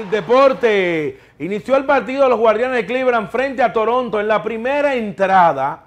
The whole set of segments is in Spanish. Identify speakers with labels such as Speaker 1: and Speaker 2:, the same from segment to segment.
Speaker 1: El Deporte. Inició el partido de los Guardianes de Cleveland frente a Toronto en la primera entrada.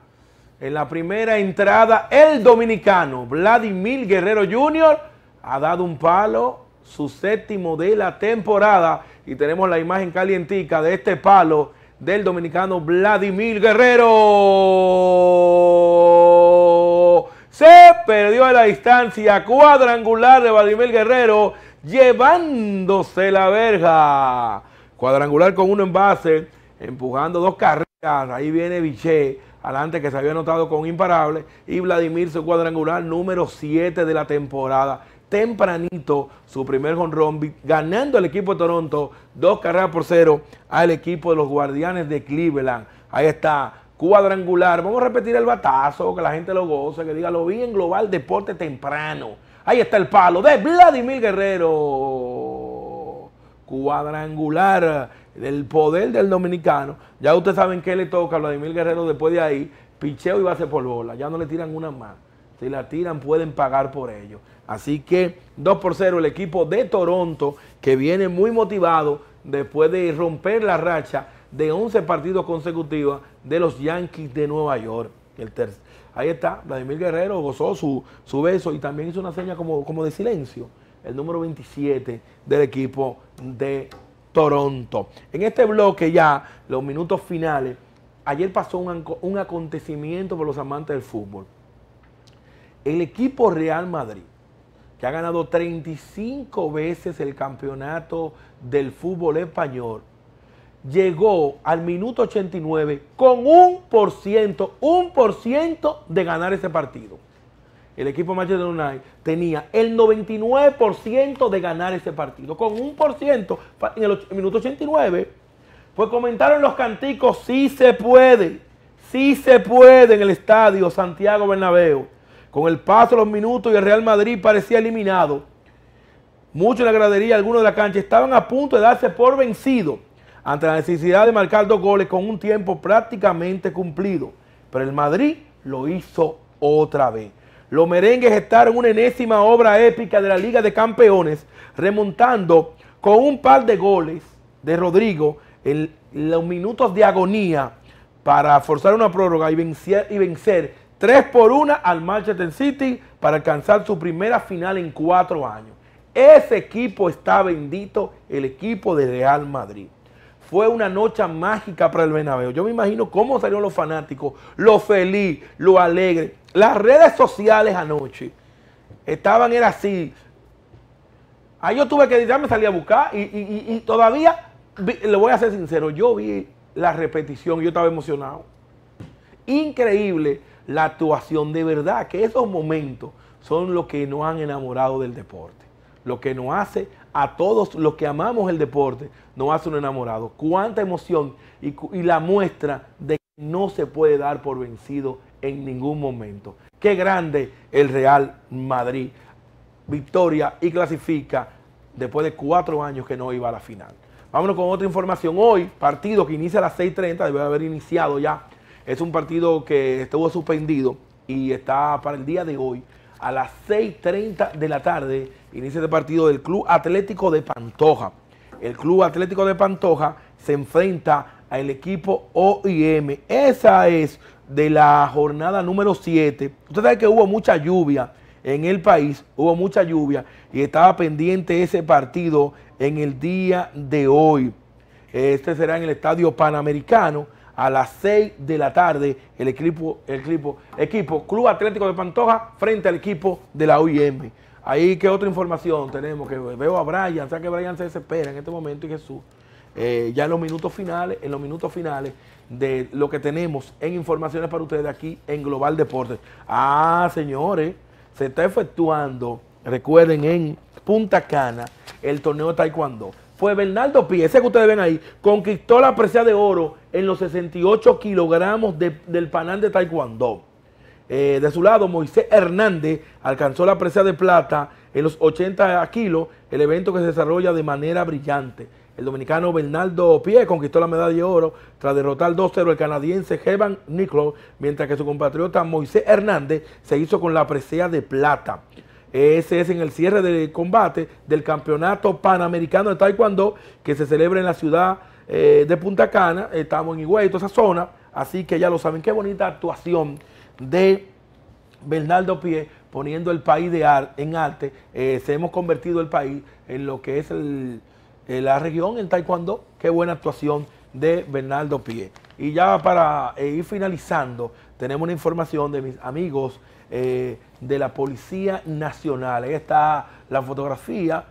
Speaker 1: En la primera entrada, el dominicano Vladimir Guerrero Jr. ha dado un palo, su séptimo de la temporada. Y tenemos la imagen calientica de este palo del dominicano Vladimir Guerrero. Se perdió a la distancia cuadrangular de Vladimir Guerrero llevándose la verja. Cuadrangular con uno en base, empujando dos carreras. Ahí viene Viché adelante que se había anotado con imparable. Y Vladimir, su cuadrangular número 7 de la temporada. Tempranito, su primer jonrón, ganando el equipo de Toronto, dos carreras por cero al equipo de los Guardianes de Cleveland. Ahí está cuadrangular. Vamos a repetir el batazo, que la gente lo goce, que diga, lo vi en Global Deporte temprano. Ahí está el palo de Vladimir Guerrero. Cuadrangular del poder del dominicano. Ya ustedes saben qué le toca a Vladimir Guerrero después de ahí. Picheo y base por bola. Ya no le tiran una más. Si la tiran, pueden pagar por ello. Así que 2 por 0 el equipo de Toronto, que viene muy motivado después de romper la racha de 11 partidos consecutivos de los Yankees de Nueva York. El Ahí está, Vladimir Guerrero gozó su, su beso y también hizo una seña como, como de silencio, el número 27 del equipo de Toronto. En este bloque ya, los minutos finales, ayer pasó un, un acontecimiento por los amantes del fútbol. El equipo Real Madrid, que ha ganado 35 veces el campeonato del fútbol español, llegó al minuto 89 con un por ciento, un por ciento de ganar ese partido. El equipo Manchester United tenía el 99% de ganar ese partido. Con un por ciento, en el minuto 89, pues comentaron los canticos, sí se puede, sí se puede en el estadio Santiago Bernabéu. Con el paso de los minutos y el Real Madrid parecía eliminado. mucho en la gradería, algunos de la cancha, estaban a punto de darse por vencido ante la necesidad de marcar dos goles con un tiempo prácticamente cumplido. Pero el Madrid lo hizo otra vez. Los merengues en una enésima obra épica de la Liga de Campeones, remontando con un par de goles de Rodrigo en los minutos de agonía para forzar una prórroga y vencer, y vencer 3 por 1 al Manchester City para alcanzar su primera final en cuatro años. Ese equipo está bendito, el equipo de Real Madrid fue una noche mágica para el Benabeo. Yo me imagino cómo salieron los fanáticos, lo feliz, lo alegre. Las redes sociales anoche estaban, era así. Ahí yo tuve que ya me salí a buscar y, todavía, le voy a ser sincero, yo vi la repetición, yo estaba emocionado. Increíble la actuación, de verdad, que esos momentos son los que nos han enamorado del deporte lo que nos hace a todos los que amamos el deporte, nos hace un enamorado. Cuánta emoción y, la muestra de que no se puede dar por vencido en ningún momento. Qué grande el Real Madrid. Victoria y clasifica después de cuatro años que no iba a la final. Vámonos con otra información. Hoy, partido que inicia a las 6.30, debe haber iniciado ya. Es un partido que estuvo suspendido y está para el día de hoy a las 6.30 de la tarde inicia este partido del Club Atlético de Pantoja. El Club Atlético de Pantoja se enfrenta al equipo OIM. Esa es de la jornada número 7. Usted sabe que hubo mucha lluvia en el país, hubo mucha lluvia y estaba pendiente ese partido en el día de hoy. Este será en el Estadio Panamericano a las 6 de la tarde el equipo, el equipo, equipo Club Atlético de Pantoja frente al equipo de la OIM. Ahí que otra información tenemos, que veo a Brian, o sea que Brian se desespera en este momento y Jesús. Eh, ya los minutos finales, en los minutos finales de lo que tenemos en informaciones para ustedes aquí en Global Deportes. Ah, señores, se está efectuando, recuerden, en Punta Cana, el torneo de Taekwondo fue Bernardo Pie, ese que ustedes ven ahí, conquistó la presa de oro en los 68 kilogramos del panal de Taekwondo. Eh, de su lado, Moisés Hernández alcanzó la presa de plata en los 80 kilos, el evento que se desarrolla de manera brillante. El dominicano Bernardo Pie conquistó la medalla de oro tras derrotar 2-0 al canadiense Heban Nicol, mientras que su compatriota Moisés Hernández se hizo con la presea de plata. Ese es en el cierre del combate del Campeonato Panamericano de Taekwondo que se celebra en la ciudad eh, de Punta Cana. Estamos en Higüey, toda esa zona. Así que ya lo saben, qué bonita actuación de Bernardo Pie poniendo el país de ar en arte. Eh, se hemos convertido el país en lo que es eh, la región en Taekwondo. Qué buena actuación de Bernardo Pie. Y ya para ir finalizando, tenemos una información de mis amigos eh, de la Policía Nacional. Ahí está la fotografía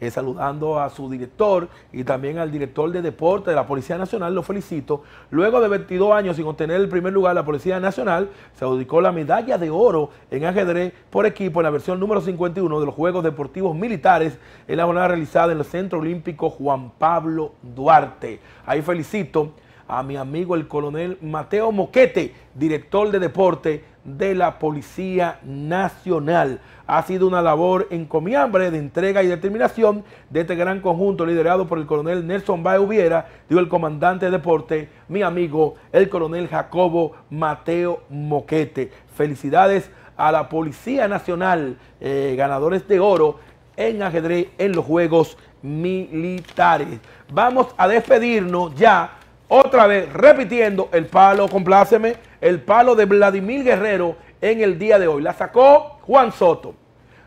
Speaker 1: eh, saludando a su director y también al director de deporte de la Policía Nacional, lo felicito. Luego de 22 años sin obtener el primer lugar, la Policía Nacional se adjudicó la medalla de oro en ajedrez por equipo en la versión número 51 de los Juegos Deportivos Militares en la jornada realizada en el Centro Olímpico Juan Pablo Duarte. Ahí felicito a mi amigo el coronel Mateo Moquete, director de deporte de la Policía Nacional. Ha sido una labor encomiable de entrega y determinación de este gran conjunto liderado por el coronel Nelson Bae Viera, dijo el comandante de deporte, mi amigo el coronel Jacobo Mateo Moquete. Felicidades a la Policía Nacional, eh, ganadores de oro en ajedrez en los Juegos Militares. Vamos a despedirnos ya otra vez repitiendo el palo, compláceme, el palo de Vladimir Guerrero en el día de hoy. La sacó Juan Soto,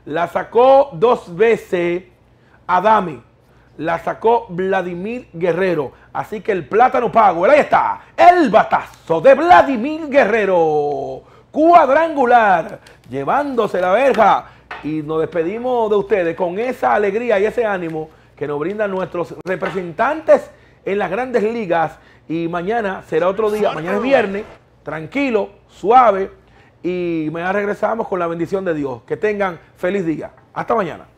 Speaker 1: la sacó dos veces Adami, la sacó Vladimir Guerrero. Así que el plátano pago, ahí está, el batazo de Vladimir Guerrero, cuadrangular, llevándose la verja. Y nos despedimos de ustedes con esa alegría y ese ánimo que nos brindan nuestros representantes en las grandes ligas y mañana será otro día, mañana es viernes, tranquilo, suave. Y mañana regresamos con la bendición de Dios. Que tengan feliz día. Hasta mañana.